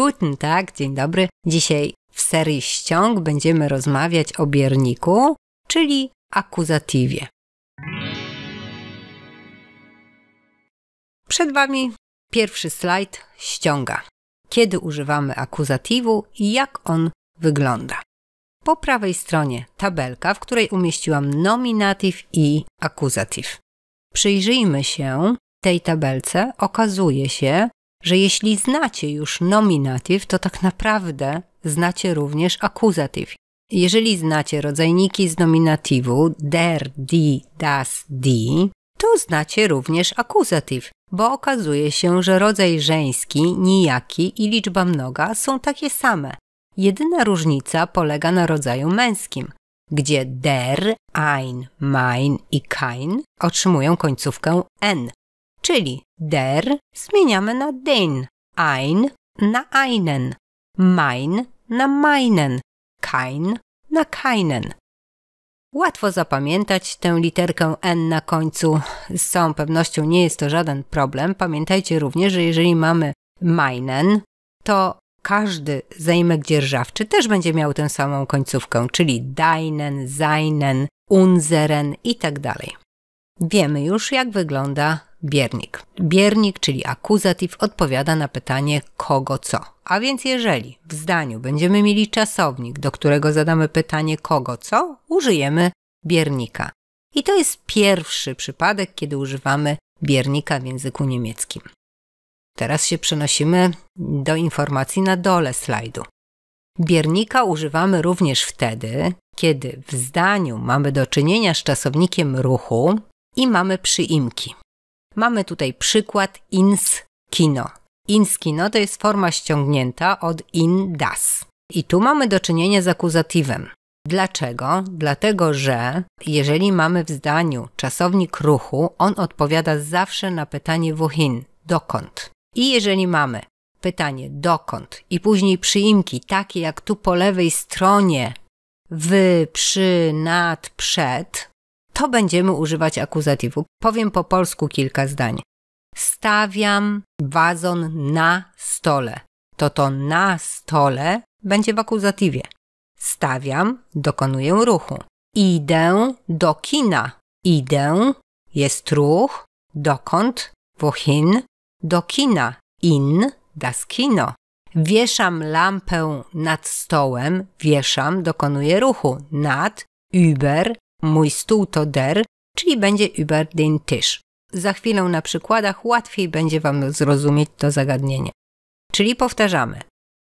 Guten Tag, dzień dobry. Dzisiaj w serii ściąg będziemy rozmawiać o bierniku, czyli akuzatywie. Przed Wami pierwszy slajd ściąga. Kiedy używamy akuzatywu i jak on wygląda. Po prawej stronie tabelka, w której umieściłam nominatyw i akuzatyw. Przyjrzyjmy się tej tabelce. Okazuje się, że jeśli znacie już nominatyw, to tak naprawdę znacie również akuzatyw. Jeżeli znacie rodzajniki z nominatywu der, die, das, die, to znacie również akuzatyw, bo okazuje się, że rodzaj żeński, nijaki i liczba mnoga są takie same. Jedyna różnica polega na rodzaju męskim, gdzie der, ein, mein i kein otrzymują końcówkę n, czyli der zmieniamy na den, ein na einen, mein na meinen, kein na keinen. Łatwo zapamiętać tę literkę N na końcu. Z całą pewnością nie jest to żaden problem. Pamiętajcie również, że jeżeli mamy meinen, to każdy zajmek dzierżawczy też będzie miał tę samą końcówkę, czyli deinen, seinen, unseren i tak dalej. Wiemy już, jak wygląda biernik. Biernik, czyli akuzatyw, odpowiada na pytanie kogo co. A więc jeżeli w zdaniu będziemy mieli czasownik, do którego zadamy pytanie kogo co, użyjemy biernika. I to jest pierwszy przypadek, kiedy używamy biernika w języku niemieckim. Teraz się przenosimy do informacji na dole slajdu. Biernika używamy również wtedy, kiedy w zdaniu mamy do czynienia z czasownikiem ruchu i mamy przyimki. Mamy tutaj przykład ins kino. Ins kino to jest forma ściągnięta od in das. I tu mamy do czynienia z akuzatywem. Dlaczego? Dlatego, że jeżeli mamy w zdaniu czasownik ruchu, on odpowiada zawsze na pytanie wohin, dokąd. I jeżeli mamy pytanie dokąd i później przyimki, takie jak tu po lewej stronie, wy, przy, nad, przed, to będziemy używać akuzatywu. Powiem po polsku kilka zdań. Stawiam wazon na stole. To to na stole będzie w akuzatywie. Stawiam, dokonuję ruchu. Idę do kina. Idę jest ruch. Dokąd? Wohin. Do kina. In das kino. Wieszam lampę nad stołem. Wieszam, dokonuję ruchu. Nad, über, Mój stół to der, czyli będzie über den Tisch. Za chwilę na przykładach łatwiej będzie Wam zrozumieć to zagadnienie. Czyli powtarzamy.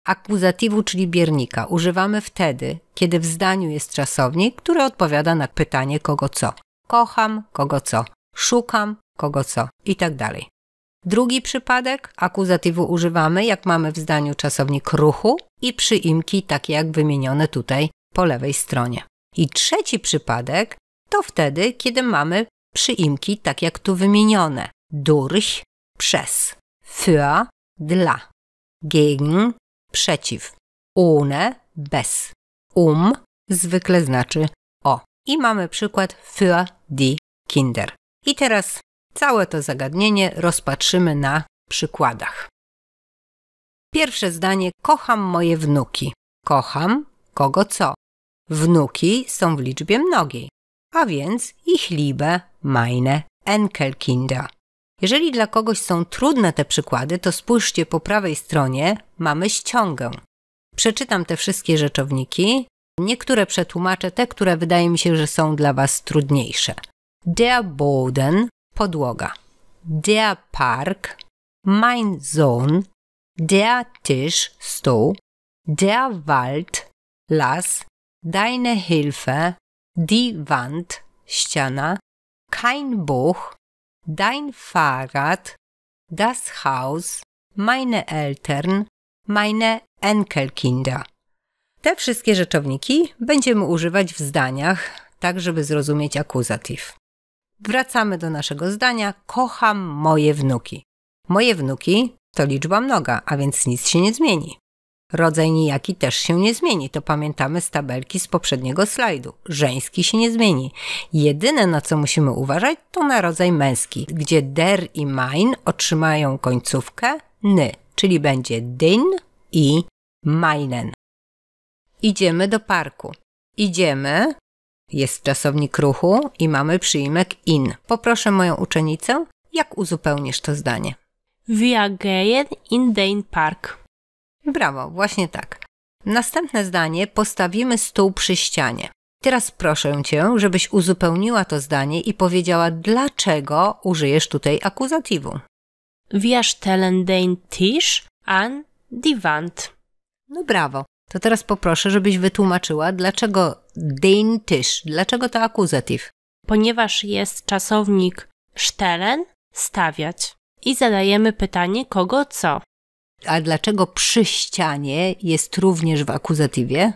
Akuzatywu, czyli biernika, używamy wtedy, kiedy w zdaniu jest czasownik, który odpowiada na pytanie kogo co. Kocham, kogo co. Szukam, kogo co. I tak dalej. Drugi przypadek akuzatywu używamy, jak mamy w zdaniu czasownik ruchu i przyimki takie jak wymienione tutaj po lewej stronie. I trzeci przypadek to wtedy, kiedy mamy przyimki tak jak tu wymienione. Durch, przez. Für, dla. Gegen, przeciw. Ohne, bez. Um, zwykle znaczy o. I mamy przykład für die Kinder. I teraz całe to zagadnienie rozpatrzymy na przykładach. Pierwsze zdanie: Kocham moje wnuki. Kocham kogo co? Wnuki są w liczbie mnogiej, a więc ich liebe, meine, Enkelkinder. Jeżeli dla kogoś są trudne te przykłady, to spójrzcie po prawej stronie, mamy ściągę. Przeczytam te wszystkie rzeczowniki, niektóre przetłumaczę, te, które wydaje mi się, że są dla Was trudniejsze. Der Boden, podłoga. Der Park, mein Sohn, der Tisch, stół, der Wald, las, Deine Hilfe, die Wand, ściana, kein Buch, dein Fahrrad, das Haus, meine Eltern, meine Enkelkinder. Te wszystkie rzeczowniki będziemy używać w zdaniach, tak żeby zrozumieć akuzatyw. Wracamy do naszego zdania: kocham moje wnuki. Moje wnuki to liczba mnoga, a więc nic się nie zmieni. Rodzaj nijaki też się nie zmieni, to pamiętamy z tabelki z poprzedniego slajdu. Żeński się nie zmieni. Jedyne na co musimy uważać to na rodzaj męski, gdzie der i mein otrzymają końcówkę ny, czyli będzie din i meinen. Idziemy do parku. Idziemy, jest czasownik ruchu i mamy przyjmek in. Poproszę moją uczennicę, jak uzupełnisz to zdanie. Wir gehen in den Park. Brawo, właśnie tak. Następne zdanie postawimy stół przy ścianie. Teraz proszę cię, żebyś uzupełniła to zdanie i powiedziała, dlaczego użyjesz tutaj akuzatywu. Wir stellen den Tisch an die Wand. No brawo. To teraz poproszę, żebyś wytłumaczyła, dlaczego den Tisch, dlaczego to akuzatyw. Ponieważ jest czasownik stellen, stawiać. I zadajemy pytanie kogo co. A dlaczego przy ścianie jest również w akuzatywie?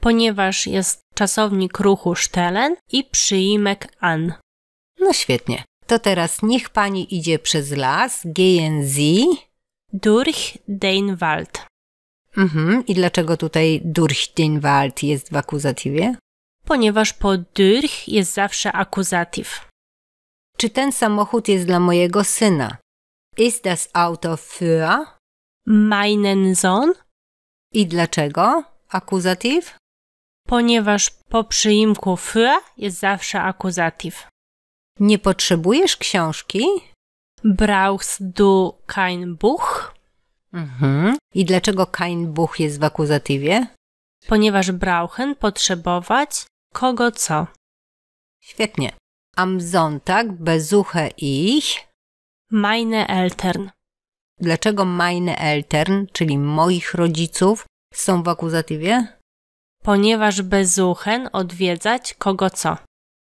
Ponieważ jest czasownik ruchu sztelen i przyimek an. No świetnie. To teraz niech pani idzie przez las, gehen Sie durch den Wald. Mhm. I dlaczego tutaj durch den Wald jest w akuzatywie? Ponieważ po durch jest zawsze akuzatyw. Czy ten samochód jest dla mojego syna? Ist das Auto für meinen Sohn? I dlaczego akuzatyw? Ponieważ po przyimku für jest zawsze akuzatyw. Nie potrzebujesz książki? Brauchst du kein Buch? Mhm. I dlaczego kein Buch jest w akuzatywie? Ponieważ brauchen potrzebować kogo co. Świetnie. Am Sonntag besuche ich meine Eltern. Dlaczego meine Eltern, czyli moich rodziców, są w akuzatywie? Ponieważ bezuchen odwiedzać kogo co.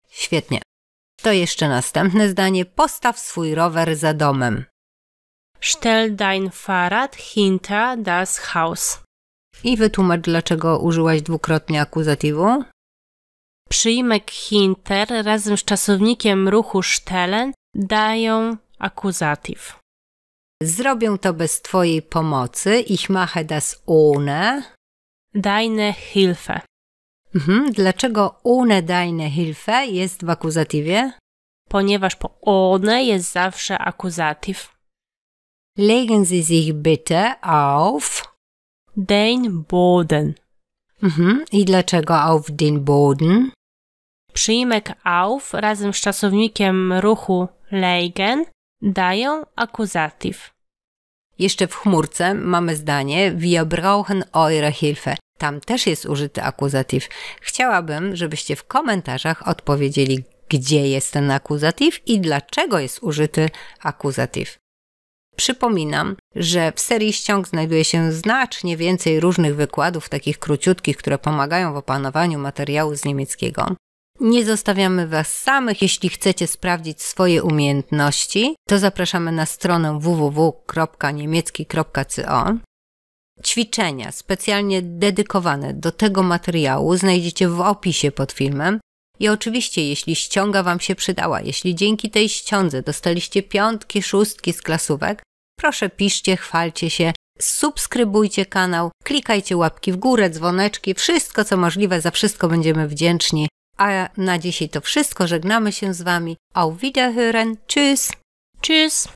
Świetnie. To jeszcze następne zdanie. Postaw swój rower za domem. Stell dein Fahrrad hinter das Haus. I wytłumacz, dlaczego użyłaś dwukrotnie akuzatywu. Przyjmek hinter razem z czasownikiem ruchu stellen dają akuzatyw. Zrobię to bez Twojej pomocy. Ich mache das ohne. Deine Hilfe. Mhm. Dlaczego ohne deine Hilfe jest w akuzatywie? Ponieważ po ohne jest zawsze akuzatyw. Legen Sie sich bitte auf den Boden. Mhm. I dlaczego auf den Boden? Przyjmek auf razem z czasownikiem ruchu legen dają akuzatyw. Jeszcze w chmurce mamy zdanie Wir brauchen eure Hilfe. Tam też jest użyty akuzatyw. Chciałabym, żebyście w komentarzach odpowiedzieli, gdzie jest ten akuzatyw i dlaczego jest użyty akuzatyw. Przypominam, że w serii ściąg znajduje się znacznie więcej różnych wykładów, takich króciutkich, które pomagają w opanowaniu materiału z niemieckiego. Nie zostawiamy Was samych. Jeśli chcecie sprawdzić swoje umiejętności, to zapraszamy na stronę www.niemiecki.co. Ćwiczenia specjalnie dedykowane do tego materiału znajdziecie w opisie pod filmem. I oczywiście, jeśli ściąga Wam się przydała, jeśli dzięki tej ściądze dostaliście piątki, szóstki z klasówek, proszę piszcie, chwalcie się, subskrybujcie kanał, klikajcie łapki w górę, dzwoneczki, wszystko co możliwe, za wszystko będziemy wdzięczni. A na dzisiaj to wszystko. Żegnamy się z Wami. Auf Wiederhören. Tschüss. Tschüss.